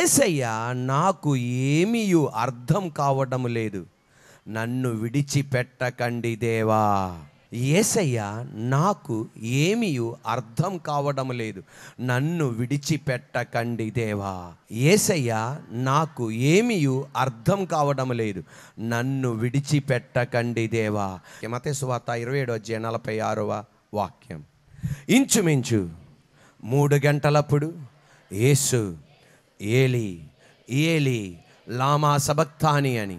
ఏసయ్యా నాకు ఏమీ అర్థం కావడం లేదు నన్ను విడిచిపెట్టకండి దేవా ఏసయ్య నాకు ఏమీ అర్థం కావడం లేదు నన్ను విడిచిపెట్టకండి దేవా ఏసయ్య నాకు ఏమీ అర్థం కావడం లేదు నన్ను విడిచిపెట్టకండి దేవా మతే సువార్త ఇరవై వచ్చే నలభై ఆరవ వాక్యం ఇంచుమించు మూడు గంటలప్పుడు యేసు ఏలి ఏలి లామా సబక్తాని అని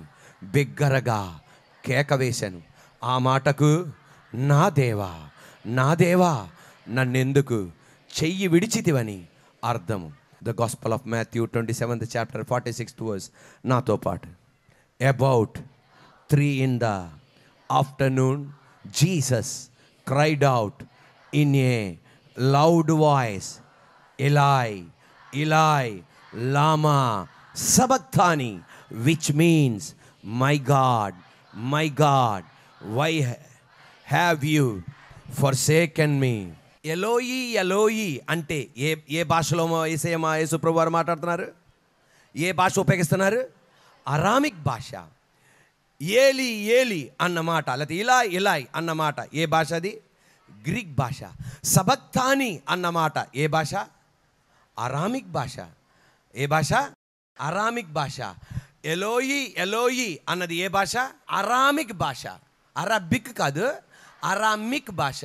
బిగ్గరగా కేక వేశాను ఆ మాటకు నా దేవా నా దేవా నన్నెందుకు చెయ్యి విడిచితివని అర్థము the gospel of Matthew twenty seventh chapter forty sixth verse నాతో పాటు about three in the afternoon Jesus cried out in a loud voice Eli Eli lama sabachthani which means my God my God why have you forsaken me Eloi Eloi అంటే ఏ ఏ భాషలో ఏసేమా యేసుప్రభు వారు మాట్లాడుతున్నారు ఏ భాష ఉపయోగిస్తున్నారు Aramaic భాష ఏలి ఏలి అన్నమాట లేకపోతే ఇలా ఇలాయ్ అన్నమాట ఏ భాష అది ग्रीक भाषा सबक्तानी అన్నమాట ఏ భాష араमिक భాష ఏ భాష араमिक భాష ఎలోయి ఎలోయి అన్నది ఏ భాష араमिक భాష అరబిక్ కాదు араमिक భాష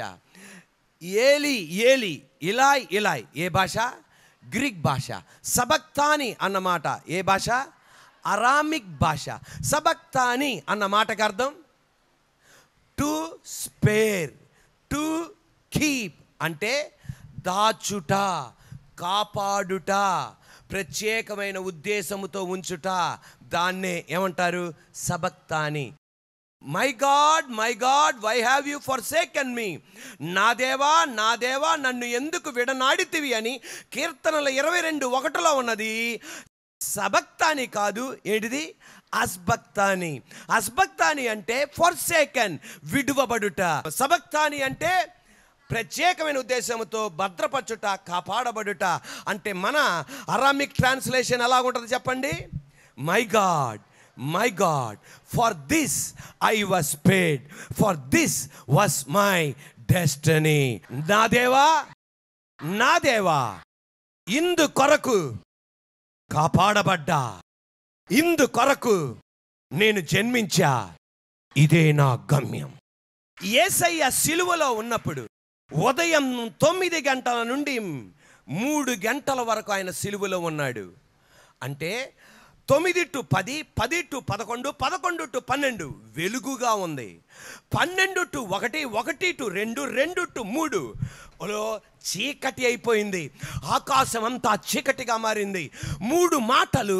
ఇయిలి ఇయిలి ఇలై ఇలై ఏ భాష గ్రీక్ భాష సబక్తాని అన్నమాట ఏ భాష араमिक భాష సబక్తాని అన్నమాటక అర్థం టు స్పేర్ టు కీప్ అంటే దాచుట కాపాడుట ప్రత్యేకమైన ఉద్దేశముతో ఉంచుట దాన్నే ఏమంటారు sabachthani my God my God why have you forsaken me నా దేవా నా దేవా నన్ను ఎందుకు విడనాడితివి అని కీర్తనల ఇరవై రెండు ఒకటిలో ఉన్నది సబక్తాని కాదు ఏంటిది అస్బక్తాని అస్బక్తాని అంటే ఫర్ సేకన్ విడువబడుట సబక్తాని అంటే ప్రత్యేకమైన ఉద్దేశంతో భద్రపరచుట కాపాడబడుట అంటే మన అరామిక్ ట్రాన్స్లేషన్ ఎలా ఉంటుంది చెప్పండి my God my God for this I was paid for this was my destiny నా దేవా నా దేవా ఇందు కొరకు కాపాడబడ్డా ఇందు కొరకు నేను జన్మించా ఇదే నా గమ్యం ఏసయ్య సిలువలో ఉన్నప్పుడు ఉదయం తొమ్మిది గంటల నుండి మూడు గంటల వరకు ఆయన సిలువలో ఉన్నాడు అంటే తొమ్మిది టు పది పది టు పదకొండు పదకొండు టు పన్నెండు వెలుగుగా ఉంది పన్నెండు టు ఒకటి ఒకటి టు రెండు రెండు టు మూడు చీకటి అయిపోయింది ఆకాశం అంతా చీకటిగా మారింది మూడు మాటలు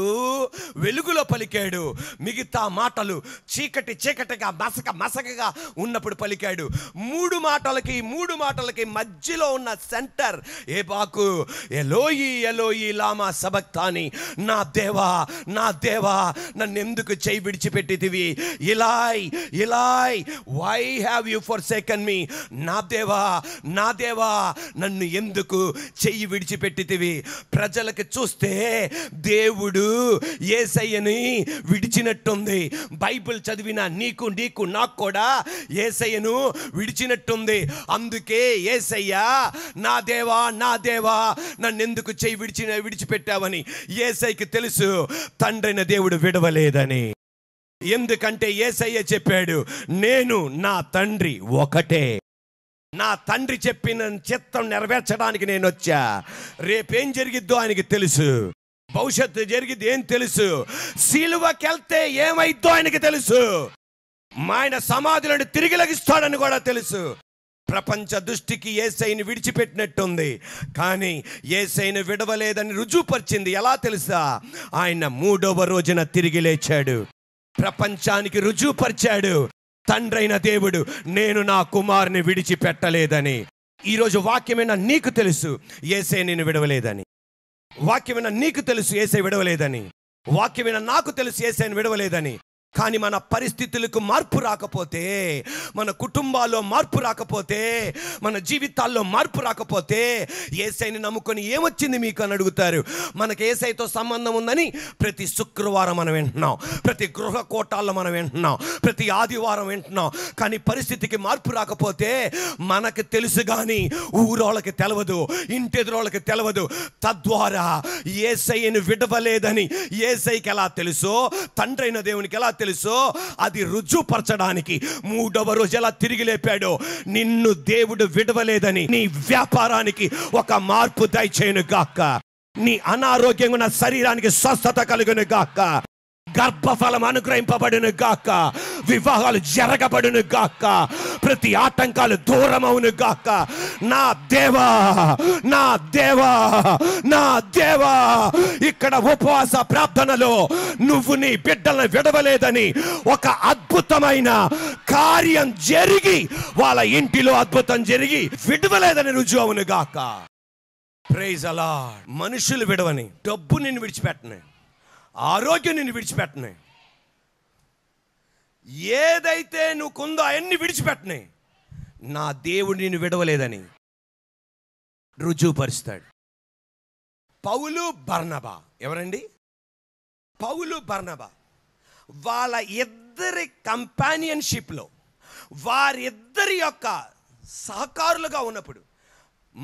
వెలుగులో పలికాడు మిగతా మాటలు చీకటి చీకటిగా మసక మసకగా ఉన్నప్పుడు పలికాడు మూడు మాటలకి మూడు మాటలకి మధ్యలో ఉన్న సెంటర్ ఏ బాకు ఎలోయి ఎలోయి లామా సబక్తాని నా దేవా నా దేవా నన్ను ఎందుకు చేయి విడిచిపెట్టిదివి Eli Eli why have you forsaken me నా దేవా నా దేవా నన్ను ఎందుకు చెయ్యి విడిచిపెట్టితివి ప్రజలకు చూస్తే దేవుడు ఏసయ్యని విడిచినట్టుంది బైబిల్ చదివిన నీకు నీకు నాకు కూడా ఏసయ్యను విడిచినట్టుంది అందుకే ఏసయ్య నా దేవా నా దేవా నన్ను ఎందుకు చెయ్యి విడిచిన విడిచిపెట్టావని ఏసైకి తెలుసు తండ్రైన దేవుడు విడవలేదని ఎందుకంటే ఏసయ్య చెప్పాడు నేను నా తండ్రి ఒకటే నా తండ్రి చెప్పిన చిత్తం నెరవేర్చడానికి నేను వచ్చా రేపేం జరిగిద్దో ఆయనకి తెలుసు భవిష్యత్తు జరిగింది ఏం తెలుసు శిలువకెళ్తే ఏమైద్దో ఆయనకి తెలుసు మా ఆయన సమాధులను తిరిగి లగిస్తాడని కూడా తెలుసు ప్రపంచ దృష్టికి ఏసైని విడిచిపెట్టినట్టుంది కానీ ఏసైను విడవలేదని రుజువుపరిచింది ఎలా తెలుసా ఆయన మూడవ రోజున తిరిగి లేచాడు ప్రపంచానికి రుజువుపరిచాడు తండ్రైన దేవుడు నేను నా కుమారుని విడిచిపెట్టలేదని ఈరోజు వాక్యమైన నీకు తెలుసు ఏసే నేను విడవలేదని వాక్యమైన నీకు తెలుసు ఏసే విడవలేదని వాక్యమైన నాకు తెలుసు ఏసే విడవలేదని కానీ మన పరిస్థితులకు మార్పు రాకపోతే మన కుటుంబాల్లో మార్పు రాకపోతే మన జీవితాల్లో మార్పు రాకపోతే ఏసైని నమ్ముకొని ఏమొచ్చింది మీకు అని అడుగుతారు మనకి ఏసైతో సంబంధం ఉందని ప్రతి శుక్రవారం మనం వింటున్నాం ప్రతి గృహ కోటాల్లో మనం వింటున్నాం ప్రతి ఆదివారం వింటున్నాం కానీ పరిస్థితికి మార్పు రాకపోతే మనకు తెలుసు కానీ ఊరోళ్ళకి తెలవదు ఇంటెదురోళ్ళకి తెలవదు తద్వారా ఏసైని విడవలేదని ఏసైకి ఎలా తెలుసో తండ్రైన దేవునికి ఎలా తెలుసు తెలుసో అది రుజువుపరచడానికి మూడవ రోజు ఎలా తిరిగి లేపాడో నిన్ను దేవుడు విడవలేదని నీ వ్యాపారానికి ఒక మార్పు దయచేయను గాక నీ అనారోగ్యంగా ఉన్న శరీరానికి స్వస్థత కలుగును గాక గర్భఫలం అనుగ్రహింపబడును గాక వివాహాలు జరగబడును గాక ప్రతి ఆటంకాలు దూరమవును గాక నా దేవా నా దేవా నా దేవా ఇక్కడ ఉపవాస ప్రార్థనలో నువ్వు నీ బిడ్డలను విడవలేదని ఒక అద్భుతమైన కార్యం జరిగి వాళ్ళ ఇంటిలో అద్భుతం జరిగి విడవలేదని రుజువు అవును గాక ప్రైజ్ అలా మనుషులు విడవని డబ్బు నిన్ను విడిచిపెట్టను ఆరోగ్యం నేను విడిచిపెట్టనే ఏదైతే నువ్వు కుందో అవన్నీ విడిచిపెట్టనే నా దేవుడు నిన్ను విడవలేదని రుజువుపరుస్తాడు పౌలు బర్ణబా ఎవరండి పౌలు బర్ణబా వాళ్ళ ఇద్దరి కంపానియన్షిప్లో వారిద్దరి యొక్క సహకారులుగా ఉన్నప్పుడు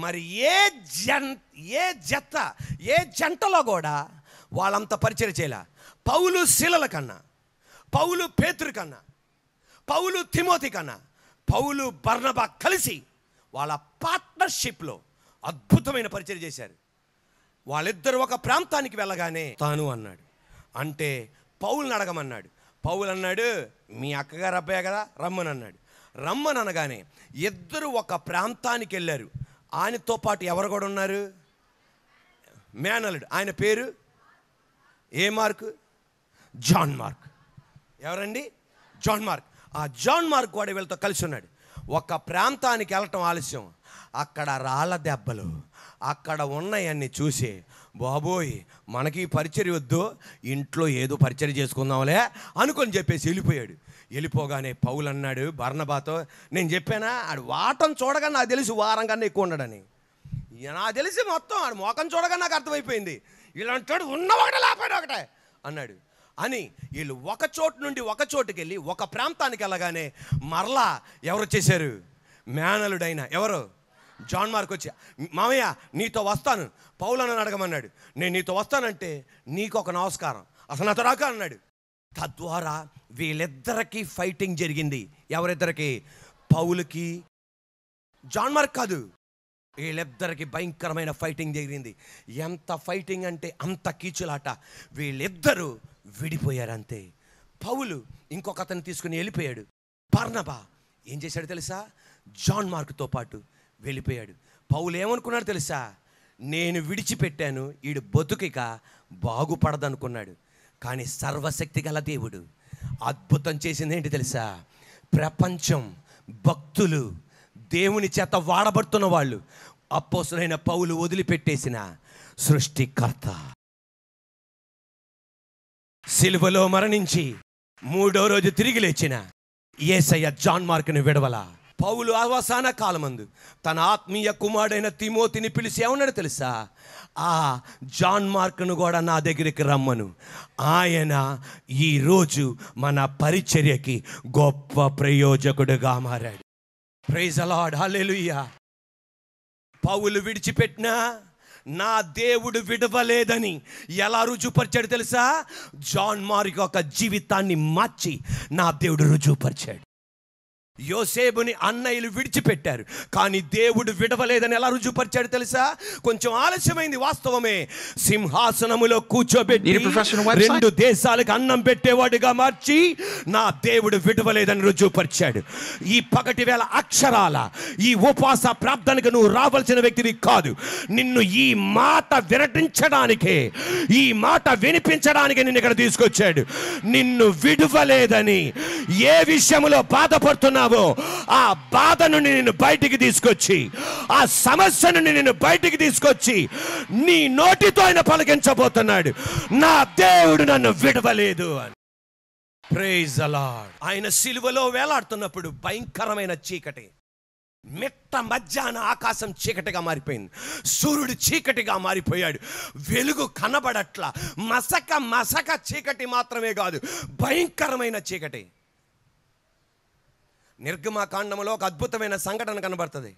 మరి ఏ జన్ ఏ జత ఏ జంటలో కూడా వాళ్ళంత పరిచయం చేయలే పౌలు శిలల కన్నా పౌలు పేతురు కన్నా పౌలు తిమోతి కన్నా పౌలు బర్ణబా కలిసి వాళ్ళ పార్ట్నర్షిప్లో అద్భుతమైన పరిచయం చేశారు వాళ్ళిద్దరు ఒక ప్రాంతానికి వెళ్ళగానే తాను అన్నాడు అంటే పౌలను అడగమన్నాడు పౌలు అన్నాడు మీ అక్కగారు అబ్బాయి కదా రమ్మని అన్నాడు రమ్మని అనగానే ఇద్దరు ఒక ప్రాంతానికి వెళ్ళారు ఆయనతో పాటు ఎవరు కూడా ఉన్నారు మేనలుడు ఆయన పేరు ఏ మార్క్ జాన్ మార్క్ ఎవరండి జాన్ మార్క్ ఆ జాన్ మార్క్ కూడా వీళ్ళతో కలిసి ఉన్నాడు ఒక ప్రాంతానికి వెళ్ళటం ఆలస్యం అక్కడ రాళ్ళ దెబ్బలు అక్కడ ఉన్నాయన్ని చూసి బాబోయ్ మనకి పరిచయం వద్దు ఇంట్లో ఏదో పరిచయం చేసుకుందాంలే అనుకొని చెప్పేసి వెళ్ళిపోయాడు వెళ్ళిపోగానే పౌలు అన్నాడు బర్ణబాతో నేను చెప్పానా ఆడు వాటం చూడగా నాకు తెలిసి వారంగానే ఎక్కువ ఉండడని నాకు తెలిసి మొత్తం ఆడు మోకం చూడగా నాకు అర్థమైపోయింది ఇలాంటి ఉన్న ఒకటే లేకపోయినా ఒకటే అన్నాడు అని వీళ్ళు ఒక చోటు నుండి ఒక చోటుకి వెళ్ళి ఒక ప్రాంతానికి వెళ్ళగానే మరలా ఎవరు వచ్చేసారు మేనలుడైన ఎవరు జాన్ మార్క్ వచ్చి మామయ్య నీతో వస్తాను పౌలను అడగమన్నాడు నేను నీతో వస్తానంటే నీకు ఒక నమస్కారం అసలు నాతో రాక అన్నాడు తద్వారా వీళ్ళిద్దరికీ ఫైటింగ్ జరిగింది ఎవరిద్దరికి పౌలకి జాన్ మార్క్ కాదు వీళ్ళిద్దరికి భయంకరమైన ఫైటింగ్ జరిగింది ఎంత ఫైటింగ్ అంటే అంత కీచులాట వీళ్ళిద్దరూ విడిపోయారు అంతే పౌలు ఇంకొక అతను తీసుకుని వెళ్ళిపోయాడు పర్ణబా ఏం చేశాడు తెలుసా జాన్ మార్క్తో పాటు వెళ్ళిపోయాడు పౌలు ఏమనుకున్నాడు తెలుసా నేను విడిచిపెట్టాను వీడు బతుకిక బాగుపడదనుకున్నాడు కానీ సర్వశక్తి గల దేవుడు అద్భుతం చేసింది ఏంటి తెలుసా ప్రపంచం భక్తులు దేవుని చేత వాడబడుతున్న వాళ్ళు అప్పోసులైన పౌలు వదిలిపెట్టేసిన సృష్టికర్త సిలువలో మరణించి మూడో రోజు తిరిగి లేచిన ఏసయ్య జాన్ మార్క్ని విడవల పౌలు అవసాన కాలమందు తన ఆత్మీయ కుమారుడైన తిమోతిని పిలిచి ఏమన్నాడు తెలుసా ఆ జాన్ మార్క్ను కూడా నా దగ్గరికి రమ్మను ఆయన ఈరోజు మన పరిచర్యకి గొప్ప ప్రయోజకుడుగా మారాడు ప్రైజ్ అలాడ్ హల్లెలుయ్యా పౌలు విడిచిపెట్టిన నా దేవుడు విడవలేదని ఎలా రుజువుపరిచాడు తెలుసా జాన్ మార్క్ యొక్క జీవితాన్ని మార్చి నా దేవుడు రుజువుపరిచాడు యోసేబుని అన్నయ్యలు విడిచిపెట్టారు కానీ దేవుడు విడవలేదని ఎలా రుజుపరిచాడు తెలుసా కొంచెం ఆలస్యమైంది వాస్తవమే సింహాసనములో కూర్చోబెట్టి రెండు దేశాలకు అన్నం పెట్టేవాడుగా మార్చి నా దేవుడు విడవలేదని రుజువుపరిచాడు ఈ పగటి వేళ అక్షరాల ఈ ఉపవాస ప్రార్థనకు నువ్వు రావాల్సిన వ్యక్తివి కాదు నిన్ను ఈ మాట విరటించడానికే ఈ మాట వినిపించడానికి నిన్ను ఇక్కడ తీసుకొచ్చాడు నిన్ను విడవలేదని ఏ విషయంలో బాధపడుతున్నావు ఉన్నావో ఆ బాధ నుండి నేను బయటికి తీసుకొచ్చి ఆ సమస్య నుండి నేను బయటికి తీసుకొచ్చి నీ నోటితో ఆయన పలికించబోతున్నాడు నా దేవుడు నన్ను విడవలేదు అని ప్రేజ్ అలాడ్ ఆయన సిలువలో వేలాడుతున్నప్పుడు భయంకరమైన చీకటి మిట్ట మధ్యాహ్న ఆకాశం చీకటిగా మారిపోయింది సూర్యుడు చీకటిగా మారిపోయాడు వెలుగు కనబడట్ల మసక మసక చీకటి మాత్రమే కాదు భయంకరమైన చీకటి కాండంలో ఒక అద్భుతమైన సంఘటన కనబడుతుంది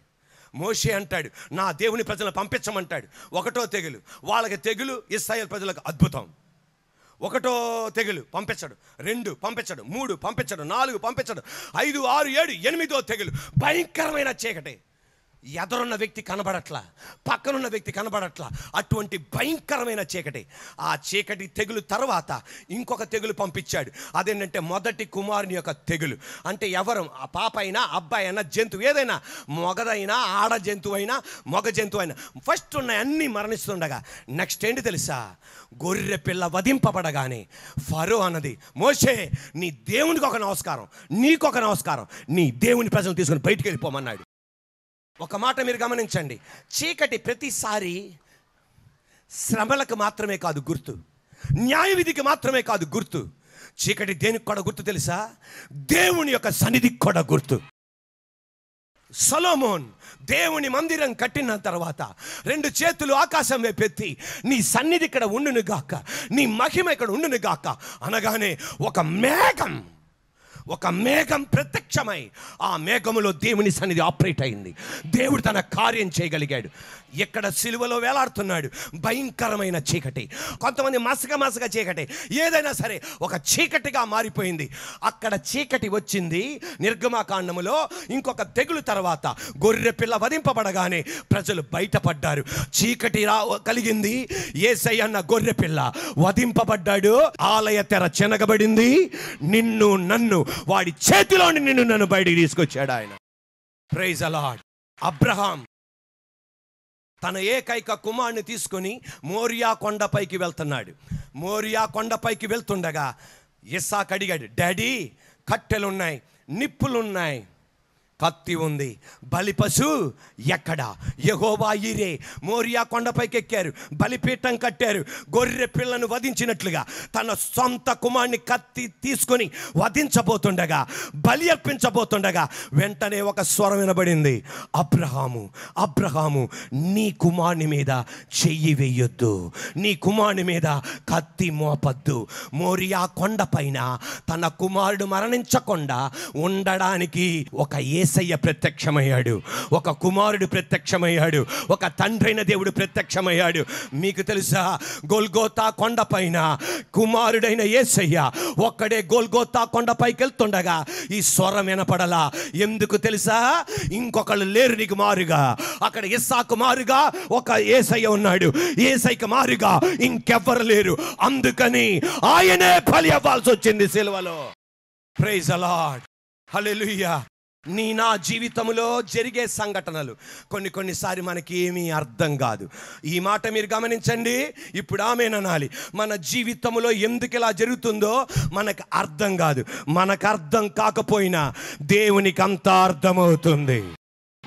మోషే అంటాడు నా దేవుని ప్రజలను పంపించమంటాడు ఒకటో తెగులు వాళ్ళకి తెగులు ఇస్రాయల్ ప్రజలకు అద్భుతం ఒకటో తెగులు పంపించడు రెండు పంపించడు మూడు పంపించడు నాలుగు పంపించడు ఐదు ఆరు ఏడు ఎనిమిదో తెగులు భయంకరమైన చీకటి ఎదరున్న వ్యక్తి కనబడట్లా పక్కనున్న వ్యక్తి కనబడట్లా అటువంటి భయంకరమైన చీకటి ఆ చీకటి తెగులు తర్వాత ఇంకొక తెగులు పంపించాడు అదేంటంటే మొదటి కుమారుని యొక్క తెగులు అంటే ఎవరు ఆ పాప అయినా అబ్బాయి అయినా జంతువు ఏదైనా మొగదైనా ఆడ జంతువు అయినా మొగ జంతువు అయినా ఫస్ట్ ఉన్న అన్నీ మరణిస్తుండగా నెక్స్ట్ ఏంటి తెలుసా గొర్రె పిల్ల వధింపబడగానే ఫరో అన్నది మోషే నీ దేవునికి ఒక నమస్కారం నీకొక నమస్కారం నీ దేవుని ప్రజలు తీసుకుని బయటికి వెళ్ళిపోమన్నాడు ఒక మాట మీరు గమనించండి చీకటి ప్రతిసారి శ్రమలకు మాత్రమే కాదు గుర్తు న్యాయ విధికి మాత్రమే కాదు గుర్తు చీకటి దేనికి కూడా గుర్తు తెలుసా దేవుని యొక్క సన్నిధికి కూడా గుర్తు సలోమోన్ దేవుని మందిరం కట్టిన తర్వాత రెండు చేతులు ఆకాశం వేపెత్తి నీ సన్నిధి ఇక్కడ ఉండును గాక నీ మహిమ ఇక్కడ ఉండును గాక అనగానే ఒక మేఘం ఒక మేఘం ప్రత్యక్షమై ఆ మేఘములో దేవుని సన్నిధి ఆపరేట్ అయింది దేవుడు తన కార్యం చేయగలిగాడు ఇక్కడ సిలువలో వేలాడుతున్నాడు భయంకరమైన చీకటి కొంతమంది మసక మసక చీకటి ఏదైనా సరే ఒక చీకటిగా మారిపోయింది అక్కడ చీకటి వచ్చింది నిర్గమాకాండములో ఇంకొక తెగులు తర్వాత గొర్రె పిల్ల వధింపబడగానే ప్రజలు బయటపడ్డారు చీకటి రా కలిగింది ఏసై అన్న గొర్రె పిల్ల వధింపబడ్డాడు ఆలయ తెర చెనగబడింది నిన్ను నన్ను వాడి చేతిలోని నిన్ను నన్ను బయటికి తీసుకొచ్చాడు ఆయన ప్రైజ్ అలాడ్ అబ్రహాం తన ఏకైక కుమారుని తీసుకొని మోరియా కొండపైకి వెళ్తున్నాడు మోరియా కొండపైకి వెళ్తుండగా ఇస్సాక్ అడిగాడు డాడీ కట్టెలున్నాయి నిప్పులున్నాయి కత్తి ఉంది బలిపశు ఎక్కడ యహోవా ఇరే మోరియా కొండపైకి ఎక్కారు బలిపీఠం కట్టారు గొర్రె పిల్లను వధించినట్లుగా తన సొంత కుమారుని కత్తి తీసుకొని వధించబోతుండగా బలి అర్పించబోతుండగా వెంటనే ఒక స్వరం వినబడింది అబ్రహాము అబ్రహాము నీ కుమారుని మీద చెయ్యి వేయొద్దు నీ కుమారుని మీద కత్తి మోపద్దు మోరియా కొండపైన తన కుమారుడు మరణించకుండా ఉండడానికి ఒక ఏ ఏసయ్య ప్రత్యక్షమయ్యాడు ఒక కుమారుడు ప్రత్యక్షమయ్యాడు ఒక తండ్రైన దేవుడు ప్రత్యక్షమయ్యాడు మీకు తెలుసా గోల్గోతా కొండపైన కుమారుడైన ఏసయ్య ఒక్కడే గోల్గోతా కొండపైకి వెళ్తుండగా ఈ స్వరం వినపడలా ఎందుకు తెలుసా ఇంకొకళ్ళు లేరు నీకు మారుగా అక్కడ ఇస్సాకు మారుగా ఒక ఏసయ్య ఉన్నాడు ఏసైకి మారుగా ఇంకెవ్వరు లేరు అందుకని ఆయనే బలి అవ్వాల్సి వచ్చింది సిల్వలో ప్రైజ్ అలాడ్ హలెలుయ్యా నీ నా జీవితంలో జరిగే సంఘటనలు కొన్ని కొన్నిసారి మనకి ఏమీ అర్థం కాదు ఈ మాట మీరు గమనించండి ఇప్పుడు అనాలి మన జీవితంలో ఎందుకు ఇలా జరుగుతుందో మనకు అర్థం కాదు మనకు అర్థం కాకపోయినా దేవునికి అంతా అర్థమవుతుంది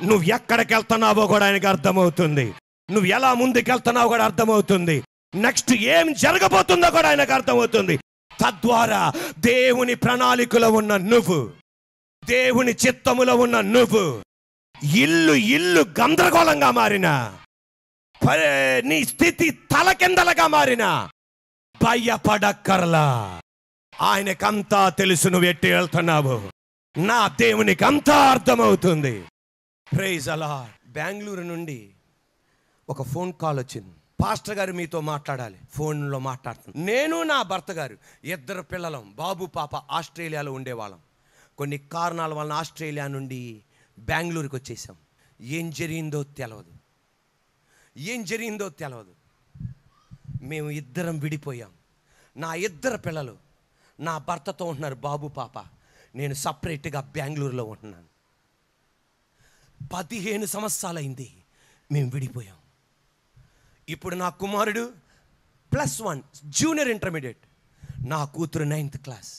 నువ్వు ఎక్కడికి వెళ్తున్నావో కూడా ఆయనకు అర్థమవుతుంది నువ్వు ఎలా వెళ్తున్నావు కూడా అర్థమవుతుంది నెక్స్ట్ ఏం జరగబోతుందో కూడా ఆయనకు అర్థమవుతుంది తద్వారా దేవుని ప్రణాళికలో ఉన్న నువ్వు దేవుని చిత్తములో ఉన్న నువ్వు ఇల్లు ఇల్లు గందరగోళంగా మారిన నీ స్థితి తలకిందలగా మారిన భయపడక్కర్లా ఆయనకంతా తెలుసు నువ్వు ఎట్టి వెళ్తున్నావు నా దేవునికి అంతా అర్థమవుతుంది ప్రైజ్ అలా బెంగళూరు నుండి ఒక ఫోన్ కాల్ వచ్చింది పాస్టర్ గారు మీతో మాట్లాడాలి ఫోన్లో మాట్లాడుతున్నాను నేను నా భర్త గారు ఇద్దరు పిల్లలం బాబు పాప ఆస్ట్రేలియాలో ఉండేవాళ్ళం కొన్ని కారణాల వలన ఆస్ట్రేలియా నుండి బెంగళూరుకి వచ్చేసాం ఏం జరిగిందో తెలవదు ఏం జరిగిందో తెలవదు మేము ఇద్దరం విడిపోయాం నా ఇద్దరు పిల్లలు నా భర్తతో ఉంటున్నారు బాబు పాప నేను సపరేట్గా బెంగళూరులో ఉంటున్నాను పదిహేను సంవత్సరాలైంది మేము విడిపోయాం ఇప్పుడు నా కుమారుడు ప్లస్ వన్ జూనియర్ ఇంటర్మీడియట్ నా కూతురు నైన్త్ క్లాస్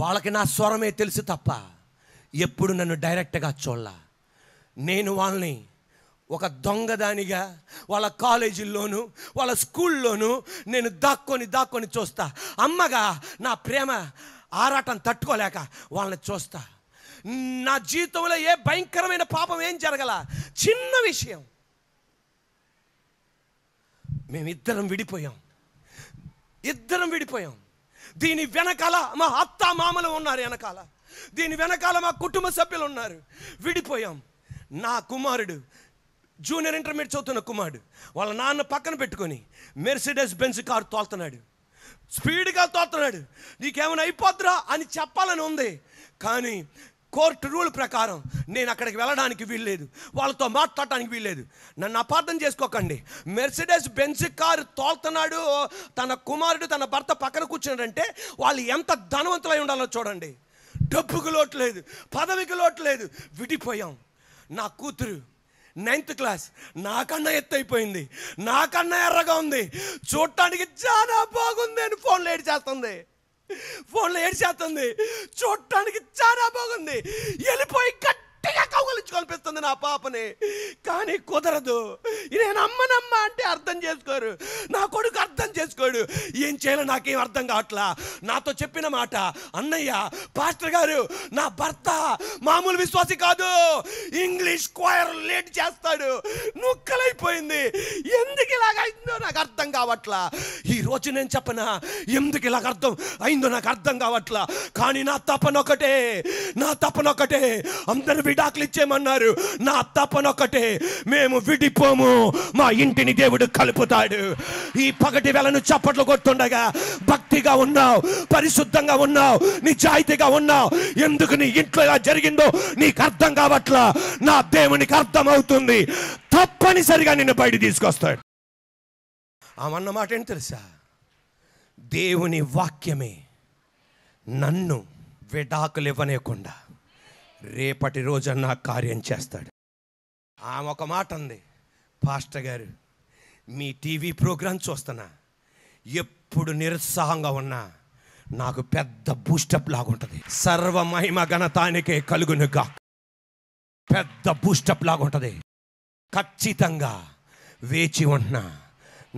వాళ్ళకి నా స్వరమే తెలుసు తప్ప ఎప్పుడు నన్ను డైరెక్ట్గా చూడాల నేను వాళ్ళని ఒక దొంగదానిగా వాళ్ళ కాలేజీల్లోనూ వాళ్ళ స్కూల్లోనూ నేను దాక్కొని దాక్కొని చూస్తా అమ్మగా నా ప్రేమ ఆరాటం తట్టుకోలేక వాళ్ళని చూస్తా నా జీవితంలో ఏ భయంకరమైన పాపం ఏం జరగల చిన్న విషయం మేమిద్దరం విడిపోయాం ఇద్దరం విడిపోయాం దీని వెనకాల మా అత్త మామలు ఉన్నారు వెనకాల దీని వెనకాల మా కుటుంబ సభ్యులు ఉన్నారు విడిపోయాం నా కుమారుడు జూనియర్ ఇంటర్మీడియట్ చదువుతున్న కుమారుడు వాళ్ళ నాన్న పక్కన పెట్టుకొని మెర్సిడెస్ బెంజ్ కారు తోలుతున్నాడు స్పీడ్గా తోలుతున్నాడు నీకేమైనా అయిపోద్దురా అని చెప్పాలని ఉంది కానీ కోర్టు రూల్ ప్రకారం నేను అక్కడికి వెళ్ళడానికి వీల్లేదు వాళ్ళతో మాట్లాడటానికి వీల్లేదు నన్ను అపార్థం చేసుకోకండి మెర్సిడెస్ బెంచ్ కారు తోలుతున్నాడు తన కుమారుడు తన భర్త పక్కన కూర్చున్నాడంటే వాళ్ళు ఎంత ధనవంతులై ఉండాలో చూడండి డబ్బుకు లోటు లేదు పదవికి లోటు లేదు విడిపోయాం నా కూతురు నైన్త్ క్లాస్ నాకన్నా ఎత్తు అయిపోయింది నాకన్నా ఎర్రగా ఉంది చూడటానికి చాలా బాగుంది అని ఫోన్లో ఏడు చేస్తుంది ఫోన్లో ఏడ్చేస్తుంది చూడటానికి చాలా బాగుంది వెళ్ళిపోయి కట్ గట్టిగా కౌగలించుకొనిపిస్తుంది నా పాపని కానీ కుదరదు నేను అమ్మనమ్మ అంటే అర్థం చేసుకోరు నా కొడుకు అర్థం చేసుకోడు ఏం చేయాలో నాకేం అర్థం కావట్లా నాతో చెప్పిన మాట అన్నయ్య పాస్టర్ గారు నా భర్త మామూలు విశ్వాసి కాదు ఇంగ్లీష్ క్వయర్ లేట్ చేస్తాడు నుక్కలైపోయింది ఎందుకు ఇలాగ అయిందో నాకు అర్థం కావట్లా ఈ రోజు నేను చెప్పనా ఎందుకు ఇలాగ అర్థం అయిందో నాకు అర్థం కావట్లా కానీ నా తపనొకటే నా తపనొకటే అందరు విడాకులు ఇచ్చేయమన్నారు నా తపనొకటే మేము విడిపోము మా ఇంటిని దేవుడు కలుపుతాడు ఈ పగటి వేళను చప్పట్లు కొట్టుండగా భక్తిగా ఉన్నావు పరిశుద్ధంగా ఉన్నావు నిజాయితీగా ఉన్నావు ఎందుకు నీ ఇంట్లో ఎలా జరిగిందో నీకు అర్థం కావట్లా నా దేవునికి అర్థమవుతుంది తప్పనిసరిగా నిన్ను బయట తీసుకొస్తాడు ఆమన్న మాట ఏంటి తెలుసా దేవుని వాక్యమే నన్ను విడాకులు ఇవ్వనేకుండా రేపటి రోజన్న కార్యం చేస్తాడు ఆమె ఒక మాట ఉంది పాస్టర్ గారు మీ టీవీ ప్రోగ్రాం చూస్తున్నా ఎప్పుడు నిరుత్సాహంగా ఉన్నా నాకు పెద్ద బూస్టప్ లాగుంటుంది సర్వమహిమ ఘనతానికే కలుగునుగా పెద్ద బూస్టప్ లాగుంటుంది ఖచ్చితంగా వేచి ఉంటున్నా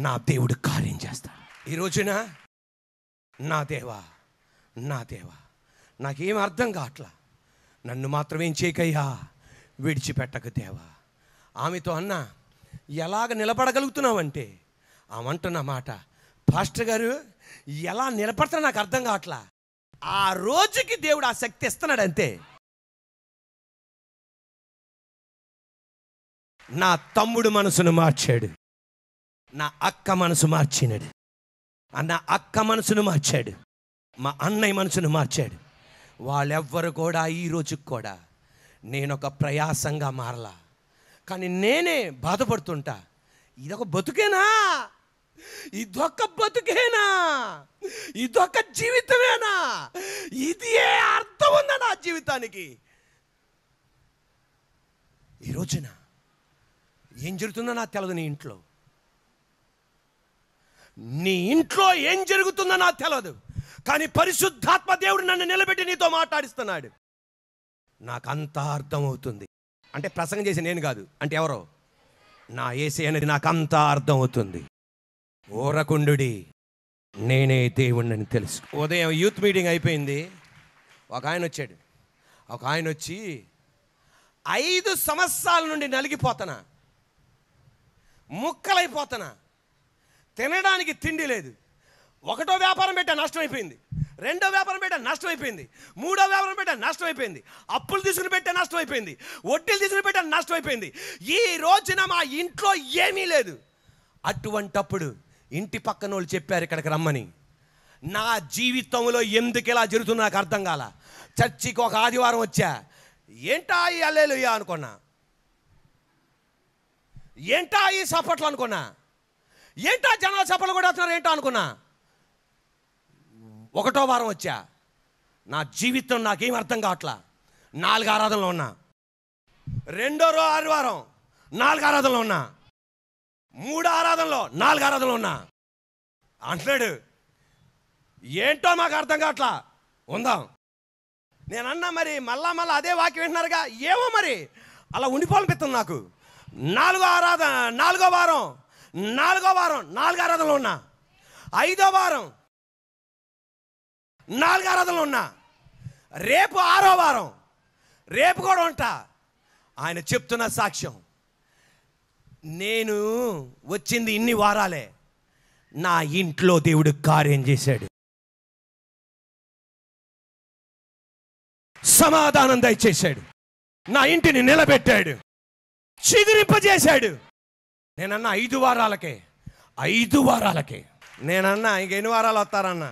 నా దేవుడు కార్యం చేస్తా ఈ రోజున నా దేవా నా దేవా నాకేం అర్థం కావట్లా నన్ను మాత్రమేం చేయకయ్యా విడిచిపెట్టక దేవా ఆమెతో అన్న ఎలాగ నిలబడగలుగుతున్నావంటే ఆమంటున్న మాట పాస్టర్ గారు ఎలా నిలబడతా నాకు అర్థం కావట్లా ఆ రోజుకి దేవుడు ఆ శక్తి ఇస్తున్నాడు అంతే నా తమ్ముడు మనసును మార్చాడు నా అక్క మనసు మార్చినాడు నా అక్క మనసును మార్చాడు మా అన్నయ్య మనసును మార్చాడు వాళ్ళెవ్వరు కూడా ఈరోజు కూడా నేనొక ప్రయాసంగా మారలా కానీ నేనే బాధపడుతుంటా ఇదొక బతుకేనా ఇదొక బతుకేనా ఇదొక జీవితమేనా ఇది ఏ అర్థం ఉందా నా జీవితానికి ఈ ఏం జరుగుతుందో నాకు తెలియదు నీ ఇంట్లో నీ ఇంట్లో ఏం జరుగుతుందో నాకు తెలియదు కానీ పరిశుద్ధాత్మ దేవుడు నన్ను నిలబెట్టి నీతో మాట్లాడిస్తున్నాడు నాకు అంత అర్థమవుతుంది అంటే ప్రసంగం చేసి నేను కాదు అంటే ఎవరో నా ఏసీ అనేది నాకు అంత అర్థమవుతుంది ఓరకుండుడి నేనే దేవుణ్ణి తెలుసు ఉదయం యూత్ మీటింగ్ అయిపోయింది ఒక ఆయన వచ్చాడు ఒక ఆయన వచ్చి ఐదు సంవత్సరాల నుండి నలిగిపోతానా ముక్కలైపోతానా తినడానికి తిండి లేదు ఒకటో వ్యాపారం పెట్టా నష్టం అయిపోయింది రెండో వ్యాపారం పెట్టా నష్టం అయిపోయింది మూడో వ్యాపారం పెట్టా నష్టం అయిపోయింది అప్పులు తీసుకుని పెట్టా నష్టం అయిపోయింది వడ్డీలు తీసుకుని పెట్టా నష్టం అయిపోయింది ఈ రోజున మా ఇంట్లో ఏమీ లేదు అటువంటప్పుడు ఇంటి పక్కన వాళ్ళు చెప్పారు ఇక్కడికి రమ్మని నా జీవితంలో ఎందుకు ఇలా జరుగుతుందో నాకు అర్థం కాల చర్చికి ఒక ఆదివారం వచ్చా ఏంటా ఈ అల్లేలుయ్యా అనుకున్నా ఏంటా ఈ సపోర్ట్లు అనుకున్నా ఏంటా జనాలు సపట్లు కూడా వస్తున్నారు ఏంటో అనుకున్నా ఒకటో వారం వచ్చా నా జీవితం నాకేం అర్థం కావట్లా నాలుగు ఆరాధనలు ఉన్నా రెండో రో ఆదివారం నాలుగు ఆరాధనలు ఉన్నా మూడో ఆరాధనలో నాలుగు ఆరాధనలు ఉన్నా అంటున్నాడు ఏంటో మాకు అర్థం కావట్లా ఉందాం నేను అన్నా మరి మళ్ళా మళ్ళీ అదే వాక్యం వింటున్నారుగా ఏమో మరి అలా ఉండిపోవాలనిపిస్తుంది నాకు నాలుగో ఆరాధన నాలుగో వారం నాలుగో వారం నాలుగు ఆరాధనలు ఉన్నా ఐదో వారం నాలుగు ఆరాధనలు ఉన్నా రేపు ఆరో వారం రేపు కూడా ఉంటా ఆయన చెప్తున్న సాక్ష్యం నేను వచ్చింది ఇన్ని వారాలే నా ఇంట్లో దేవుడు కార్యం చేశాడు సమాధానం దయచేశాడు నా ఇంటిని నిలబెట్టాడు చిగురింపజేశాడు నేనన్నా ఐదు వారాలకే ఐదు వారాలకే నేనన్నా ఇంక ఎన్ని వారాలు వస్తారన్నా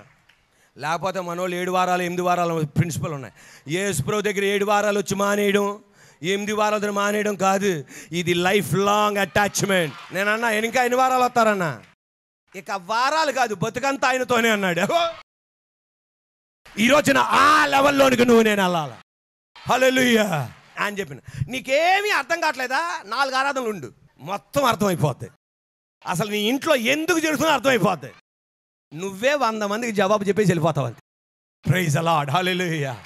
లేకపోతే మనోళ్ళు ఏడు వారాలు ఎనిమిది వారాలు ప్రిన్సిపల్ ఉన్నాయి ఏ స్ప్రో దగ్గర ఏడు వారాలు వచ్చి మానేయడం ఎనిమిది వారాలు మానేయడం కాదు ఇది లైఫ్ లాంగ్ అటాచ్మెంట్ నేనన్నా ఇంకా ఎన్ని వారాలు వస్తారన్నా ఇక వారాలు కాదు బతుకంతా ఆయనతోనే అన్నాడు ఈ రోజున ఆ లెవెల్లోనికి నువ్వు నేను వెళ్ళాలి హలోయ్యా అని చెప్పిన నీకేమీ అర్థం కావట్లేదా నాలుగు ఆరాధనలు ఉండు మొత్తం అర్థమైపోద్ది అసలు నీ ఇంట్లో ఎందుకు జరుగుతుందో అర్థమైపోద్ది నువ్వే వంద మందికి జవాబు చెప్పేసి వెళ్ళిపోతావు అంతే ప్రైజ్ అలాడ్ హాలేలుయ్యా